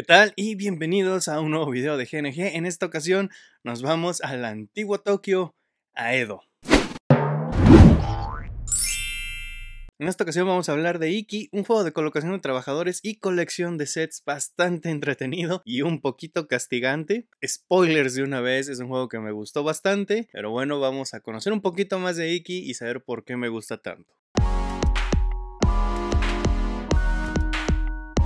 ¿Qué tal? Y bienvenidos a un nuevo video de GNG. En esta ocasión nos vamos al antiguo Tokio, a Edo. En esta ocasión vamos a hablar de Iki, un juego de colocación de trabajadores y colección de sets bastante entretenido y un poquito castigante. Spoilers de una vez, es un juego que me gustó bastante, pero bueno, vamos a conocer un poquito más de Iki y saber por qué me gusta tanto.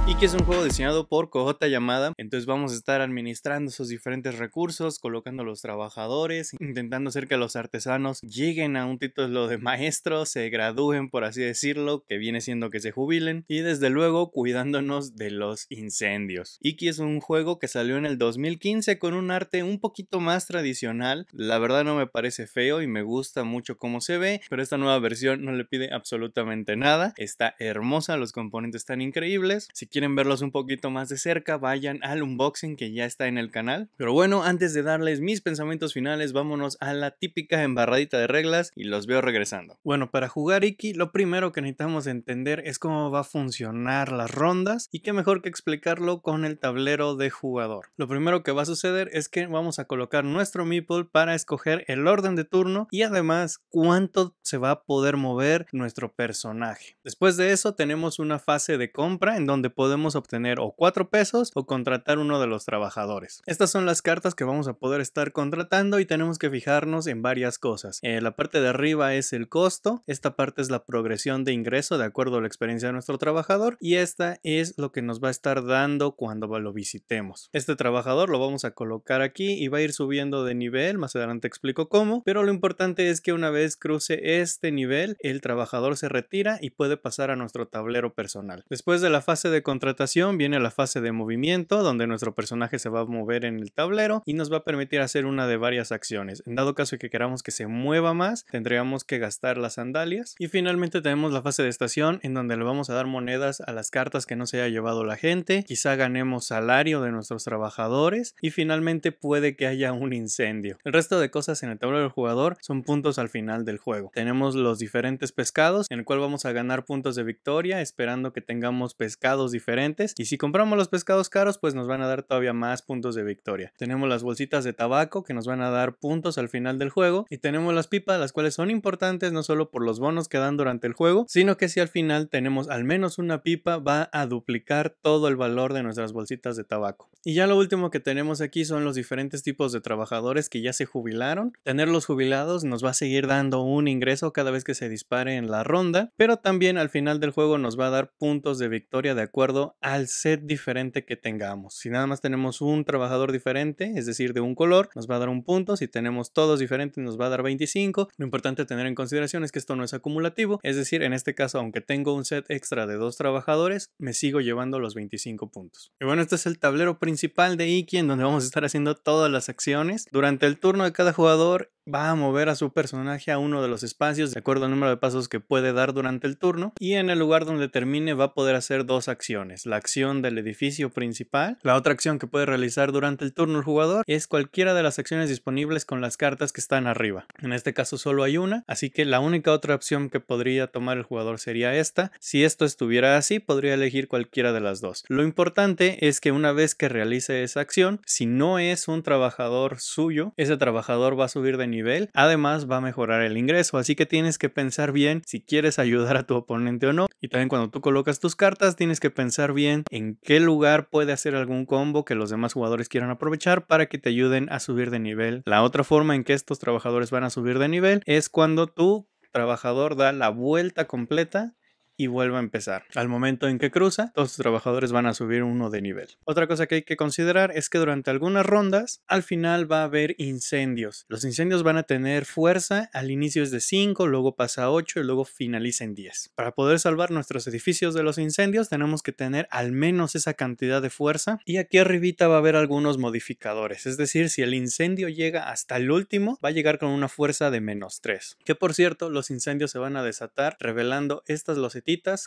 y es un juego diseñado por Cojota Llamada. Entonces vamos a estar administrando esos diferentes recursos, colocando a los trabajadores, intentando hacer que los artesanos lleguen a un título de maestro, se gradúen por así decirlo, que viene siendo que se jubilen y desde luego cuidándonos de los incendios. Iki es un juego que salió en el 2015 con un arte un poquito más tradicional. La verdad no me parece feo y me gusta mucho cómo se ve, pero esta nueva versión no le pide absolutamente nada. Está hermosa, los componentes están increíbles quieren verlos un poquito más de cerca, vayan al unboxing que ya está en el canal. Pero bueno, antes de darles mis pensamientos finales, vámonos a la típica embarradita de reglas y los veo regresando. Bueno, para jugar Iki, lo primero que necesitamos entender es cómo va a funcionar las rondas y qué mejor que explicarlo con el tablero de jugador. Lo primero que va a suceder es que vamos a colocar nuestro meeple para escoger el orden de turno y además cuánto se va a poder mover nuestro personaje. Después de eso tenemos una fase de compra en donde podemos podemos obtener o cuatro pesos o contratar uno de los trabajadores. Estas son las cartas que vamos a poder estar contratando y tenemos que fijarnos en varias cosas. Eh, la parte de arriba es el costo, esta parte es la progresión de ingreso de acuerdo a la experiencia de nuestro trabajador y esta es lo que nos va a estar dando cuando lo visitemos. Este trabajador lo vamos a colocar aquí y va a ir subiendo de nivel, más adelante explico cómo, pero lo importante es que una vez cruce este nivel, el trabajador se retira y puede pasar a nuestro tablero personal. Después de la fase de contratación viene la fase de movimiento, donde nuestro personaje se va a mover en el tablero y nos va a permitir hacer una de varias acciones. En dado caso que queramos que se mueva más, tendríamos que gastar las sandalias. Y finalmente tenemos la fase de estación, en donde le vamos a dar monedas a las cartas que no se haya llevado la gente, quizá ganemos salario de nuestros trabajadores y finalmente puede que haya un incendio. El resto de cosas en el tablero del jugador son puntos al final del juego. Tenemos los diferentes pescados, en el cual vamos a ganar puntos de victoria, esperando que tengamos pescados diferentes diferentes. Y si compramos los pescados caros, pues nos van a dar todavía más puntos de victoria. Tenemos las bolsitas de tabaco que nos van a dar puntos al final del juego. Y tenemos las pipas, las cuales son importantes no solo por los bonos que dan durante el juego, sino que si al final tenemos al menos una pipa, va a duplicar todo el valor de nuestras bolsitas de tabaco. Y ya lo último que tenemos aquí son los diferentes tipos de trabajadores que ya se jubilaron. Tenerlos jubilados nos va a seguir dando un ingreso cada vez que se dispare en la ronda, pero también al final del juego nos va a dar puntos de victoria de acuerdo al set diferente que tengamos. Si nada más tenemos un trabajador diferente, es decir, de un color, nos va a dar un punto. Si tenemos todos diferentes, nos va a dar 25. Lo importante a tener en consideración es que esto no es acumulativo. Es decir, en este caso, aunque tengo un set extra de dos trabajadores, me sigo llevando los 25 puntos. Y bueno, este es el tablero principal de Iki en donde vamos a estar haciendo todas las acciones. Durante el turno de cada jugador, va a mover a su personaje a uno de los espacios de acuerdo al número de pasos que puede dar durante el turno y en el lugar donde termine va a poder hacer dos acciones, la acción del edificio principal, la otra acción que puede realizar durante el turno el jugador es cualquiera de las acciones disponibles con las cartas que están arriba, en este caso solo hay una, así que la única otra opción que podría tomar el jugador sería esta, si esto estuviera así podría elegir cualquiera de las dos. Lo importante es que una vez que realice esa acción, si no es un trabajador suyo, ese trabajador va a subir de nivel, además va a mejorar el ingreso, así que tienes que pensar bien si quieres ayudar a tu oponente o no. Y también cuando tú colocas tus cartas, tienes que pensar bien en qué lugar puede hacer algún combo que los demás jugadores quieran aprovechar para que te ayuden a subir de nivel. La otra forma en que estos trabajadores van a subir de nivel es cuando tu trabajador da la vuelta completa y vuelva a empezar. Al momento en que cruza, todos sus trabajadores van a subir uno de nivel. Otra cosa que hay que considerar es que durante algunas rondas, al final va a haber incendios. Los incendios van a tener fuerza, al inicio es de 5, luego pasa a 8 y luego finaliza en 10. Para poder salvar nuestros edificios de los incendios, tenemos que tener al menos esa cantidad de fuerza y aquí arribita va a haber algunos modificadores, es decir, si el incendio llega hasta el último, va a llegar con una fuerza de menos 3. Que por cierto, los incendios se van a desatar revelando estas los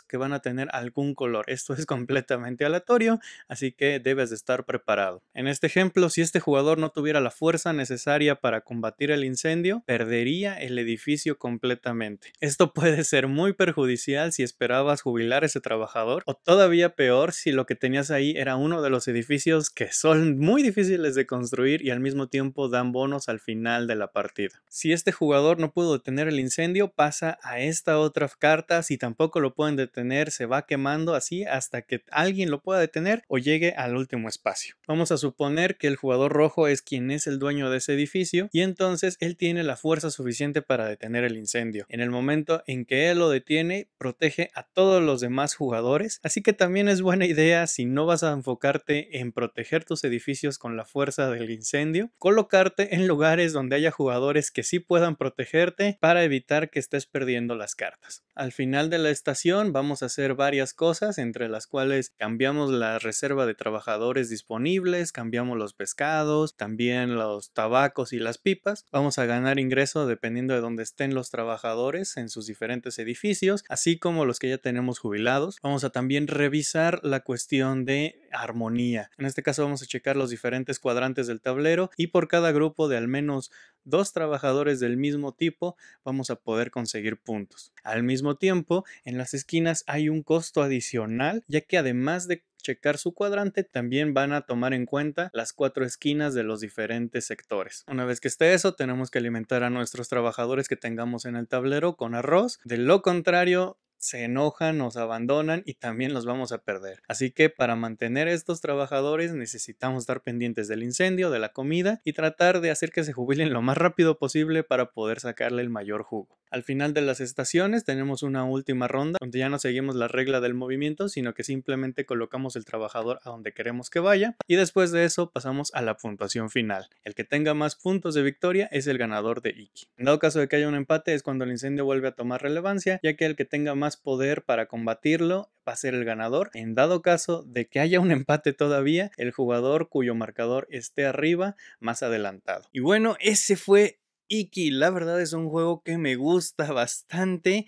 que van a tener algún color. Esto es completamente aleatorio, así que debes de estar preparado. En este ejemplo, si este jugador no tuviera la fuerza necesaria para combatir el incendio, perdería el edificio completamente. Esto puede ser muy perjudicial si esperabas jubilar a ese trabajador, o todavía peor si lo que tenías ahí era uno de los edificios que son muy difíciles de construir y al mismo tiempo dan bonos al final de la partida. Si este jugador no pudo detener el incendio, pasa a esta otra carta si tampoco lo pueden detener, se va quemando así hasta que alguien lo pueda detener o llegue al último espacio. Vamos a suponer que el jugador rojo es quien es el dueño de ese edificio y entonces él tiene la fuerza suficiente para detener el incendio. En el momento en que él lo detiene, protege a todos los demás jugadores, así que también es buena idea si no vas a enfocarte en proteger tus edificios con la fuerza del incendio, colocarte en lugares donde haya jugadores que sí puedan protegerte para evitar que estés perdiendo las cartas. Al final de la estación vamos a hacer varias cosas, entre las cuales cambiamos la reserva de trabajadores disponibles, cambiamos los pescados, también los tabacos y las pipas. Vamos a ganar ingreso dependiendo de dónde estén los trabajadores en sus diferentes edificios, así como los que ya tenemos jubilados. Vamos a también revisar la cuestión de armonía. En este caso vamos a checar los diferentes cuadrantes del tablero y por cada grupo de al menos dos trabajadores del mismo tipo vamos a poder conseguir puntos. Al mismo tiempo, en la esquinas hay un costo adicional, ya que además de checar su cuadrante, también van a tomar en cuenta las cuatro esquinas de los diferentes sectores. Una vez que esté eso, tenemos que alimentar a nuestros trabajadores que tengamos en el tablero con arroz. De lo contrario, se enojan, nos abandonan y también los vamos a perder. Así que para mantener estos trabajadores necesitamos estar pendientes del incendio, de la comida y tratar de hacer que se jubilen lo más rápido posible para poder sacarle el mayor jugo. Al final de las estaciones tenemos una última ronda donde ya no seguimos la regla del movimiento, sino que simplemente colocamos el trabajador a donde queremos que vaya y después de eso pasamos a la puntuación final. El que tenga más puntos de victoria es el ganador de Iki. En dado caso de que haya un empate es cuando el incendio vuelve a tomar relevancia, ya que el que tenga más poder para combatirlo va a ser el ganador. En dado caso de que haya un empate todavía, el jugador cuyo marcador esté arriba más adelantado. Y bueno, ese fue Iki, la verdad es un juego que me gusta bastante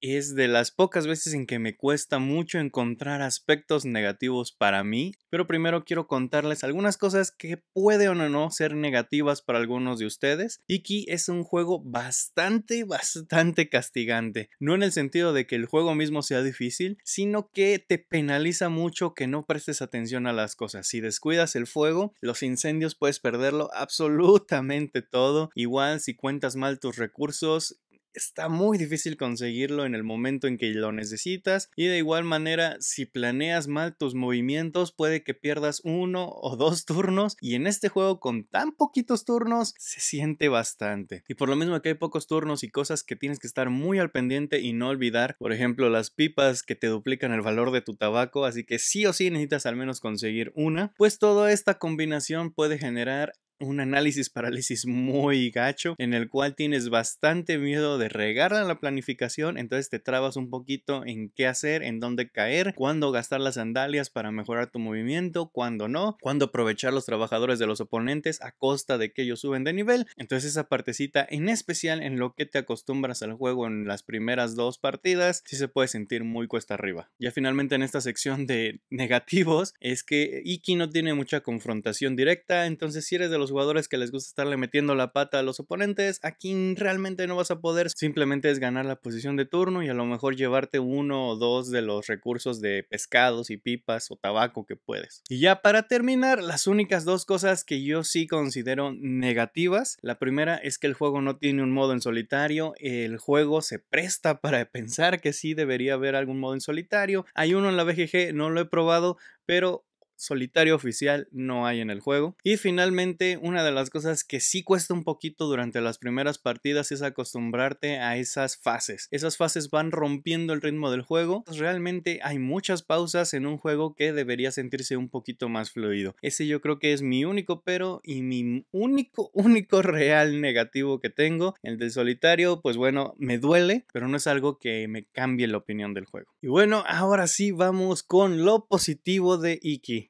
es de las pocas veces en que me cuesta mucho encontrar aspectos negativos para mí, pero primero quiero contarles algunas cosas que pueden o no ser negativas para algunos de ustedes. Iki es un juego bastante, bastante castigante, no en el sentido de que el juego mismo sea difícil, sino que te penaliza mucho que no prestes atención a las cosas. Si descuidas el fuego, los incendios puedes perderlo absolutamente todo. Igual si cuentas mal tus recursos, está muy difícil conseguirlo en el momento en que lo necesitas y de igual manera si planeas mal tus movimientos puede que pierdas uno o dos turnos y en este juego con tan poquitos turnos se siente bastante y por lo mismo que hay pocos turnos y cosas que tienes que estar muy al pendiente y no olvidar por ejemplo las pipas que te duplican el valor de tu tabaco así que sí o sí necesitas al menos conseguir una pues toda esta combinación puede generar un análisis parálisis muy gacho en el cual tienes bastante miedo de regarla la planificación, entonces te trabas un poquito en qué hacer, en dónde caer, cuándo gastar las sandalias para mejorar tu movimiento, cuándo no, cuándo aprovechar los trabajadores de los oponentes a costa de que ellos suben de nivel. Entonces esa partecita en especial en lo que te acostumbras al juego en las primeras dos partidas, sí se puede sentir muy cuesta arriba. Ya finalmente en esta sección de negativos es que Iki no tiene mucha confrontación directa, entonces si eres de los jugadores que les gusta estarle metiendo la pata a los oponentes, aquí realmente no vas a poder, simplemente es ganar la posición de turno y a lo mejor llevarte uno o dos de los recursos de pescados y pipas o tabaco que puedes. Y ya para terminar, las únicas dos cosas que yo sí considero negativas, la primera es que el juego no tiene un modo en solitario, el juego se presta para pensar que sí debería haber algún modo en solitario, hay uno en la BGG, no lo he probado, pero solitario oficial no hay en el juego. Y finalmente, una de las cosas que sí cuesta un poquito durante las primeras partidas es acostumbrarte a esas fases. Esas fases van rompiendo el ritmo del juego. Realmente hay muchas pausas en un juego que debería sentirse un poquito más fluido. Ese yo creo que es mi único pero y mi único, único real negativo que tengo. El del solitario, pues bueno, me duele, pero no es algo que me cambie la opinión del juego. Y bueno, ahora sí vamos con lo positivo de Iki.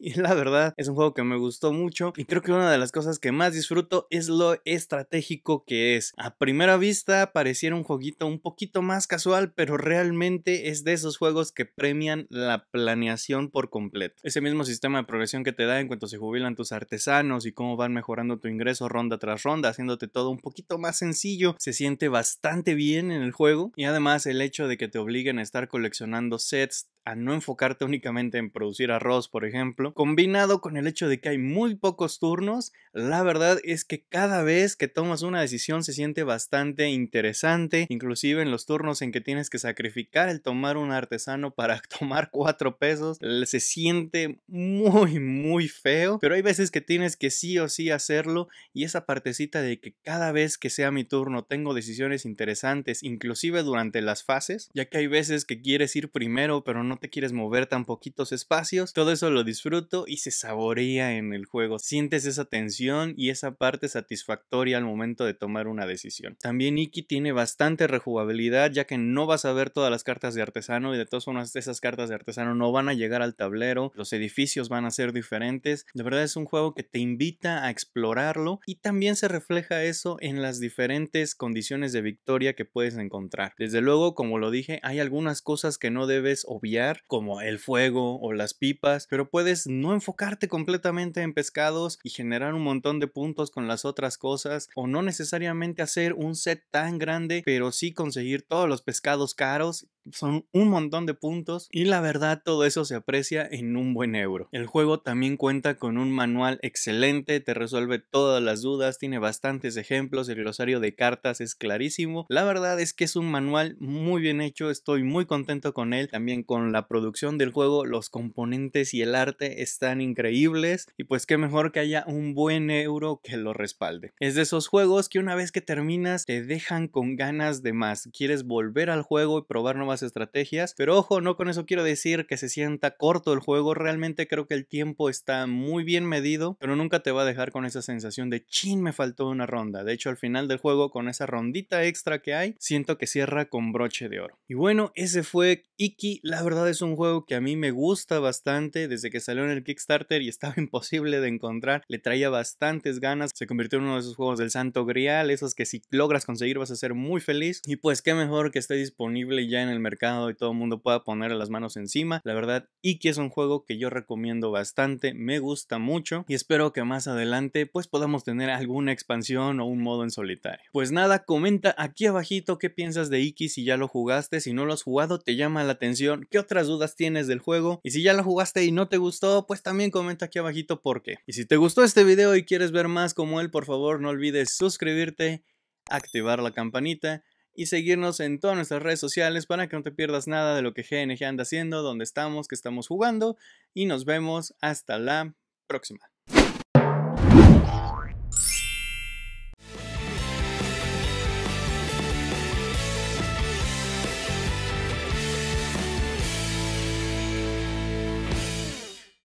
Y la verdad es un juego que me gustó mucho y creo que una de las cosas que más disfruto es lo estratégico que es. A primera vista pareciera un jueguito un poquito más casual, pero realmente es de esos juegos que premian la planeación por completo. Ese mismo sistema de progresión que te da en cuanto se jubilan tus artesanos y cómo van mejorando tu ingreso ronda tras ronda, haciéndote todo un poquito más sencillo, se siente bastante bien en el juego y además el hecho de que te obliguen a estar coleccionando sets, a no enfocarte únicamente en producir arroz, por ejemplo, combinado con el hecho de que hay muy pocos turnos, la verdad es que cada vez que tomas una decisión se siente bastante interesante, inclusive en los turnos en que tienes que sacrificar el tomar un artesano para tomar cuatro pesos, se siente muy, muy feo, pero hay veces que tienes que sí o sí hacerlo y esa partecita de que cada vez que sea mi turno tengo decisiones interesantes, inclusive durante las fases, ya que hay veces que quieres ir primero pero no te quieres mover tan poquitos espacios, todo eso lo disfruto y se saborea en el juego. Sientes esa tensión y esa parte satisfactoria al momento de tomar una decisión. También Iki tiene bastante rejugabilidad ya que no vas a ver todas las cartas de artesano y de todas formas esas cartas de artesano no van a llegar al tablero, los edificios van a ser diferentes. De verdad es un juego que te invita a explorarlo y también se refleja eso en las diferentes condiciones de victoria que puedes encontrar. Desde luego, como lo dije, hay algunas cosas que no debes obviar como el fuego o las pipas, pero puedes no enfocarte completamente en pescados y generar un montón de puntos con las otras cosas o no necesariamente hacer un set tan grande, pero sí conseguir todos los pescados caros son un montón de puntos y la verdad todo eso se aprecia en un buen euro. El juego también cuenta con un manual excelente, te resuelve todas las dudas, tiene bastantes ejemplos, el rosario de cartas es clarísimo. La verdad es que es un manual muy bien hecho, estoy muy contento con él, también con la producción del juego, los componentes y el arte están increíbles y pues qué mejor que haya un buen euro que lo respalde. Es de esos juegos que una vez que terminas te dejan con ganas de más, quieres volver al juego y probar nuevas estrategias, pero ojo, no con eso quiero decir que se sienta corto el juego, realmente creo que el tiempo está muy bien medido, pero nunca te va a dejar con esa sensación de chin, me faltó una ronda. De hecho, al final del juego, con esa rondita extra que hay, siento que cierra con broche de oro. Y bueno, ese fue Iki, la verdad es un juego que a mí me gusta bastante desde que salió el Kickstarter y estaba imposible de encontrar. Le traía bastantes ganas. Se convirtió en uno de esos juegos del santo grial, esos que si logras conseguir vas a ser muy feliz. Y pues qué mejor que esté disponible ya en el mercado y todo el mundo pueda poner las manos encima. La verdad, Iki es un juego que yo recomiendo bastante, me gusta mucho y espero que más adelante pues podamos tener alguna expansión o un modo en solitario. Pues nada, comenta aquí abajito qué piensas de Iki si ya lo jugaste, si no lo has jugado, te llama la atención, qué otras dudas tienes del juego y si ya lo jugaste y no te gustó, pues también comenta aquí abajito por qué. Y si te gustó este video y quieres ver más como él, por favor no olvides suscribirte, activar la campanita y seguirnos en todas nuestras redes sociales para que no te pierdas nada de lo que GNG anda haciendo, Donde estamos, que estamos jugando y nos vemos hasta la próxima.